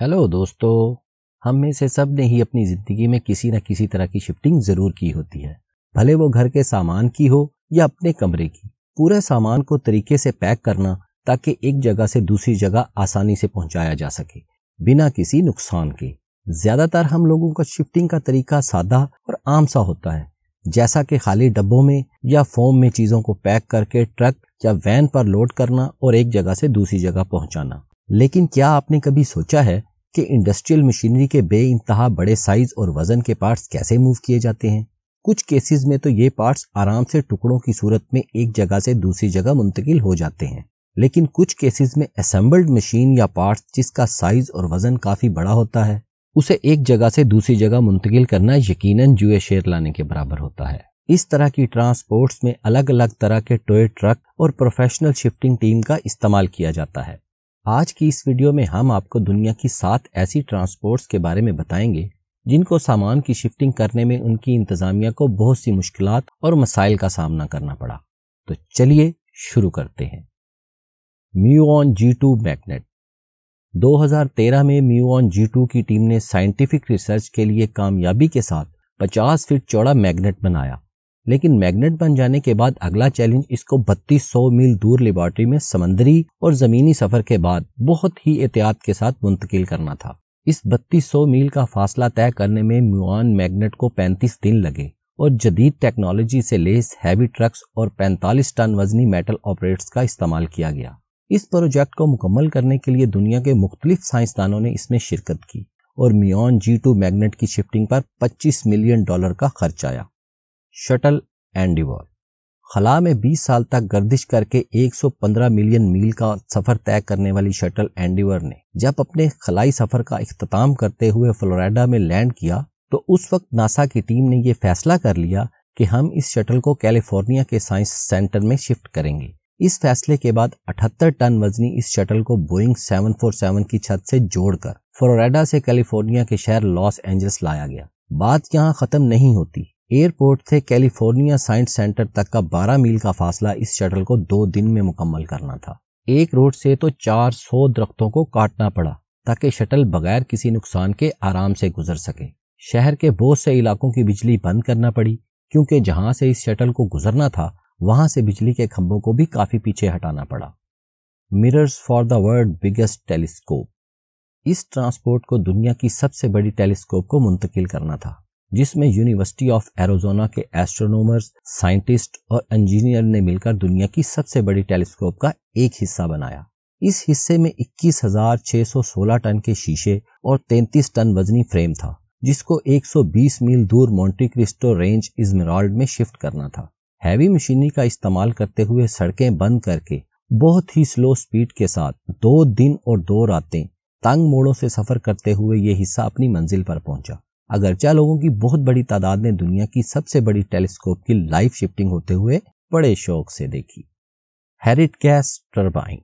hello दोस्तों हम में से सब ने ही अपनी ज़िंदगी में किसी न किसी तरह की शिफ्टिंग ज़रूर की होती है भले वो घर के सामान की हो या अपने कमरे की पूरे सामान को तरीके से पैक करना ताकि एक जगह से दूसरी जगह आसानी से पहुंचाया जा सके बिना किसी नुकसान के ज़्यादातर हम लोगों का शिफ्टिंग का तरीका सादा और आम सा होता है जैसा कि खाली डब्बों में या फोम में चीज़ों को पैक करके ट्रक या वैन पर लोड करना और एक जगह से दूसरी जगह पहुंचाना लेकिन क्या आपने कभी सोचा है कि इंडस्ट्रियल मशीनरी के बे इंतहा बड़े साइज और वजन के पार्ट्स कैसे मूव किए जाते हैं कुछ केसेस में तो ये पार्ट्स आराम से टुकड़ों की सूरत में एक जगह से दूसरी जगह मुंतकिल हो जाते हैं लेकिन कुछ केसेस में असेंबल्ड मशीन या पार्ट्स जिसका साइज और वजन काफी बड़ा होता है उसे एक जगह से दूसरी जगह मुंतकिल करना यकीनन जुए शेर लाने के बराबर होता है इस तरह की ट्रांसपोर्ट्स में अलग अलग तरह के टोय ट्रक और प्रोफेशनल शिफ्टिंग टीम का इस्तेमाल किया जाता है आज की इस वीडियो में हम आपको दुनिया की सात ऐसी ट्रांसपोर्ट्स के बारे में बताएंगे जिनको सामान की शिफ्टिंग करने में उनकी इंतजामिया को बहुत सी मुश्किल और मसाइल का सामना करना पड़ा तो चलिए शुरू करते हैं म्यूऑन जी टू मैगनेट दो में म्यूऑन जी टू की टीम ने साइंटिफिक रिसर्च के लिए कामयाबी के साथ 50 फीट चौड़ा मैग्नेट बनाया लेकिन मैग्नेट बन जाने के बाद अगला चैलेंज इसको 3200 मील दूर लेबॉर्टरी में समंदरी और जमीनी सफर के बाद बहुत ही एहतियात के साथ मुंतकिल करना था इस 3200 मील का फासला तय करने में म्यूआन मैग्नेट को 35 दिन लगे और जदीद टेक्नोलॉजी से लेस हैवी ट्रक्स और 45 टन वजनी मेटल ऑपरेटर्स का इस्तेमाल किया गया इस प्रोजेक्ट को मुकम्मल करने के लिए दुनिया के मुख्तलिफ साइंसदानों ने इसमें शिरकत की और म्यून जी टू मैग्नेट की शिफ्टिंग पर 25 मिलियन डॉलर का खर्च आया शटल एंडिवॉर खला में 20 साल तक गर्दिश करके 115 मिलियन मील का सफर तय करने वाली शटल एंडिवर ने जब अपने खलाई सफर का अख्ताम करते हुए फ्लोरिडा में लैंड किया तो उस वक्त नासा की टीम ने यह फैसला कर लिया कि हम इस शटल को कैलिफोर्निया के साइंस सेंटर में शिफ्ट करेंगे इस फैसले के बाद 78 टन वजनी इस शटल को बोइंग 747 की छत से जोड़कर फ्लोरिडा से कैलिफोर्निया के शहर लॉस एंजल्स लाया गया बात यहाँ खत्म नहीं होती एयरपोर्ट से कैलिफोर्निया साइंस सेंटर तक का 12 मील का फासला इस शटल को दो दिन में मुकम्मल करना था एक रोड से तो 400 दरख्तों को काटना पड़ा ताकि शटल बगैर किसी नुकसान के आराम से गुजर सके शहर के बहुत से इलाकों की बिजली बंद करना पड़ी क्योंकि जहां से इस शटल को गुजरना था वहां से बिजली के खंभों को भी काफी पीछे हटाना पड़ा mirrors for the world biggest telescope इस ट्रांसपोर्ट को दुनिया की सबसे बड़ी टेलीस्कोप को मुंतकिल करना था जिसमें यूनिवर्सिटी ऑफ एरोजोना के एस्ट्रोनोमर्स साइंटिस्ट और इंजीनियर ने मिलकर दुनिया की सबसे बड़ी टेलीस्कोप का एक हिस्सा बनाया इस हिस्से में 21,616 टन के शीशे और 33 टन वजनी फ्रेम था जिसको 120 मील दूर मोन्टी क्रिस्टो रेंज इजमेराल्ड में शिफ्ट करना था हैवी मशीनरी का इस्तेमाल करते हुए सड़कें बंद करके बहुत ही स्लो स्पीड के साथ दो दिन और दो रातें तंग मोड़ों से सफर करते हुए यह हिस्सा अपनी मंजिल पर पहुंचा अगरचा लोगों की बहुत बड़ी तादाद ने दुनिया की सबसे बड़ी टेलीस्कोप की लाइफ शिफ्टिंग होते हुए बड़े शौक से देखी हैरिट गैस टर्बाइन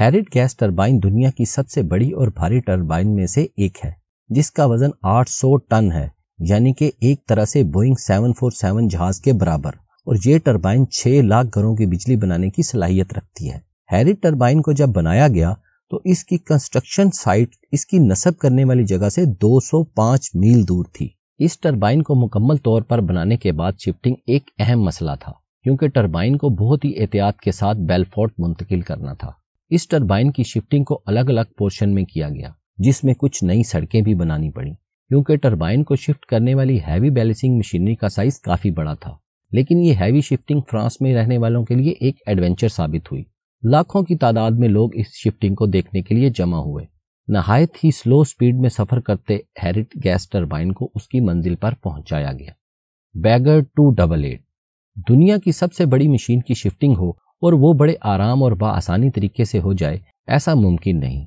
हैरिट गैस टर्बाइन दुनिया की सबसे बड़ी और भारी टर्बाइन में से एक है जिसका वजन 800 टन है यानी कि एक तरह से बोइंग 747 जहाज के बराबर और ये टर्बाइन 6 लाख घरों की बिजली बनाने की सलाहियत रखती है हैरिट टर्बाइन को जब बनाया गया तो इसकी कंस्ट्रक्शन साइट इसकी नस्ब करने वाली जगह से 205 मील दूर थी इस टरबाइन को मुकम्मल तौर पर बनाने के बाद शिफ्टिंग एक अहम मसला था क्योंकि टरबाइन को बहुत ही एहतियात के साथ बेलफोर्ट मुंतकिल करना था इस टरबाइन की शिफ्टिंग को अलग अलग पोर्शन में किया गया जिसमें कुछ नई सड़कें भी बनानी पड़ी क्योंकि टरबाइन को शिफ्ट करने वाली हैवी बैलेंसिंग मशीनरी का साइज काफी बड़ा था लेकिन ये हैवी शिफ्टिंग फ्रांस में रहने वालों के लिए एक एडवेंचर साबित हुई लाखों की तादाद में लोग इस शिफ्टिंग को देखने के लिए जमा हुए नहायत ही स्लो स्पीड में सफर करते हैरिट गैस टरबाइन को उसकी मंजिल पर पहुंचाया गया बैगर टू डबल एट दुनिया की सबसे बड़ी मशीन की शिफ्टिंग हो और वो बड़े आराम और बासानी तरीके से हो जाए ऐसा मुमकिन नहीं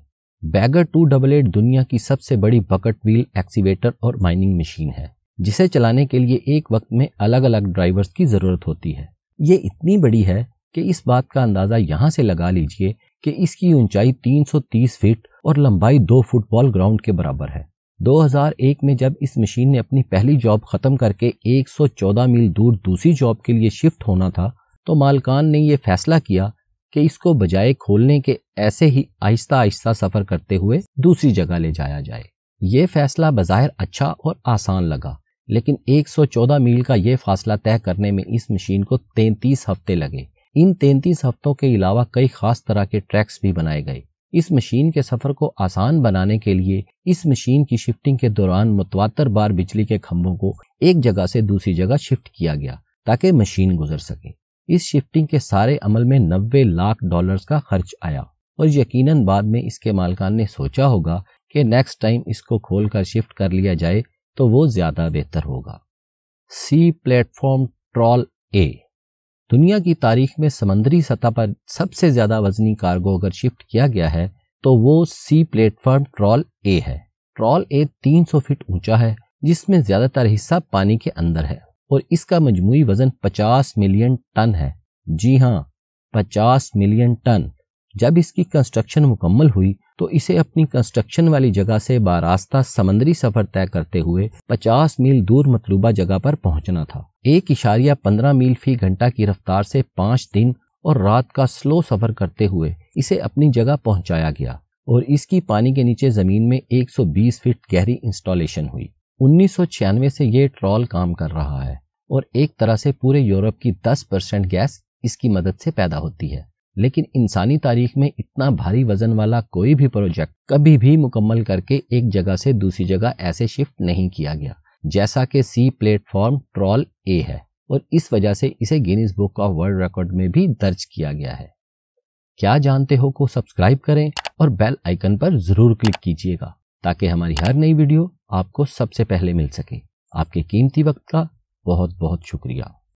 बैगर टू डबल एट दुनिया की सबसे बड़ी बकट व्हील एक्सीवेटर और माइनिंग मशीन है जिसे चलाने के लिए एक वक्त में अलग अलग ड्राइवर्स की ज़रूरत होती है ये इतनी बड़ी है कि इस बात का अंदाज़ा यहाँ से लगा लीजिए कि इसकी ऊंचाई 330 फीट और लंबाई दो फुटबॉल ग्राउंड के बराबर है 2001 में जब इस मशीन ने अपनी पहली जॉब खत्म करके 114 मील दूर दूसरी जॉब के लिए शिफ्ट होना था तो मालकान ने यह फैसला किया कि इसको बजाय खोलने के ऐसे ही आहिस्ता आहिस्ता सफ़र करते हुए दूसरी जगह ले जाया जाए ये फैसला बाहर अच्छा और आसान लगा लेकिन 114 मील का यह फासला तय करने में इस मशीन को 33 हफ्ते लगे इन तैंतीस हफ्तों के अलावा कई खास तरह के ट्रैक्स भी बनाए गए इस मशीन के सफर को आसान बनाने के लिए इस मशीन की शिफ्टिंग के दौरान मुतवातर बार बिजली के खंभों को एक जगह से दूसरी जगह शिफ्ट किया गया ताकि मशीन गुजर सके इस शिफ्टिंग के सारे अमल में नब्बे लाख डॉलर्स का खर्च आया और यकीनन बाद में इसके मालकान ने सोचा होगा कि नेक्स्ट टाइम इसको खोलकर शिफ्ट कर लिया जाए तो वो ज्यादा बेहतर होगा सी प्लेटफॉर्म ट्रॉल ए दुनिया की तारीख में समंदरी सतह पर सबसे ज़्यादा वजनी कार्गो अगर शिफ्ट किया गया है तो वो सी प्लेटफॉर्म ट्रॉल ए है ट्रॉल ए 300 फीट ऊंचा है जिसमें ज़्यादातर हिस्सा पानी के अंदर है और इसका मजमू वज़न 50 मिलियन टन है जी हाँ 50 मिलियन टन जब इसकी कंस्ट्रक्शन मुकम्मल हुई तो इसे अपनी कंस्ट्रक्शन वाली जगह से बारास्ता समंदरी सफर तय करते हुए 50 मील दूर मतलूबा जगह पर पहुंचना था एक इशारिया पंद्रह मील फी घंटा की रफ्तार से पांच दिन और रात का स्लो सफर करते हुए इसे अपनी जगह पहुंचाया गया और इसकी पानी के नीचे जमीन में 120 फीट गहरी इंस्टॉलेशन हुई उन्नीस से ये ट्रॉल काम कर रहा है और एक तरह से पूरे यूरोप की 10 परसेंट गैस इसकी मदद से पैदा होती है लेकिन इंसानी तारीख में इतना भारी वजन वाला कोई भी प्रोजेक्ट कभी भी मुकम्मल करके एक जगह से दूसरी जगह ऐसे शिफ्ट नहीं किया गया जैसा कि सी प्लेटफॉर्म ट्रॉल ए है और इस वजह से इसे Guinness book of world record में भी दर्ज किया गया है क्या जानते हो को सब्सक्राइब करें और बेल आइकन पर जरूर क्लिक कीजिएगा ताकि हमारी हर नई वीडियो आपको सबसे पहले मिल सके आपके कीमती वक्त का बहुत बहुत शुक्रिया